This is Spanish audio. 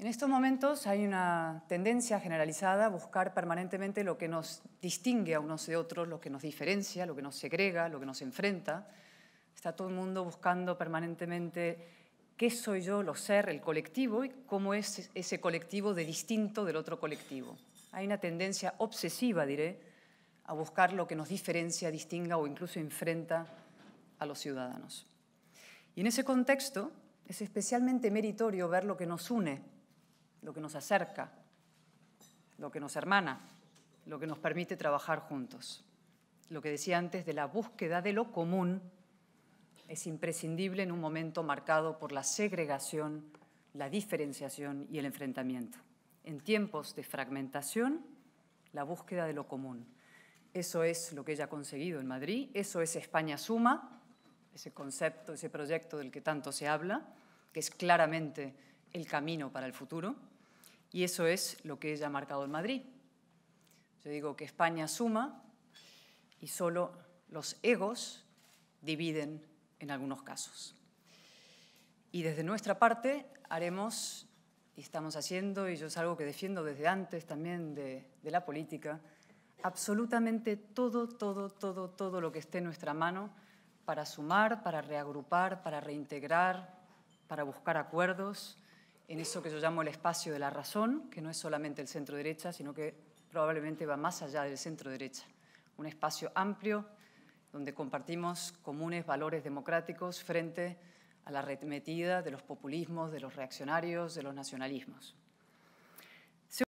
En estos momentos hay una tendencia generalizada a buscar permanentemente lo que nos distingue a unos de otros, lo que nos diferencia, lo que nos segrega, lo que nos enfrenta. Está todo el mundo buscando permanentemente qué soy yo, lo ser, el colectivo y cómo es ese colectivo de distinto del otro colectivo. Hay una tendencia obsesiva, diré, a buscar lo que nos diferencia, distinga o incluso enfrenta a los ciudadanos. Y en ese contexto es especialmente meritorio ver lo que nos une lo que nos acerca, lo que nos hermana, lo que nos permite trabajar juntos. Lo que decía antes de la búsqueda de lo común es imprescindible en un momento marcado por la segregación, la diferenciación y el enfrentamiento. En tiempos de fragmentación, la búsqueda de lo común. Eso es lo que ella ha conseguido en Madrid, eso es España Suma, ese concepto, ese proyecto del que tanto se habla, que es claramente el camino para el futuro. Y eso es lo que ella ha marcado en Madrid. Yo digo que España suma y solo los egos dividen en algunos casos. Y desde nuestra parte haremos, y estamos haciendo, y yo es algo que defiendo desde antes también de, la política, absolutamente todo, todo, todo, todo lo que esté en nuestra mano para sumar, para reagrupar, para reintegrar, para buscar acuerdos, en eso que yo llamo el espacio de la razón, que no es solamente el centro derecha, sino que probablemente va más allá del centro derecha. Un espacio amplio donde compartimos comunes valores democráticos frente a la arremetida de los populismos, de los reaccionarios, de los nacionalismos.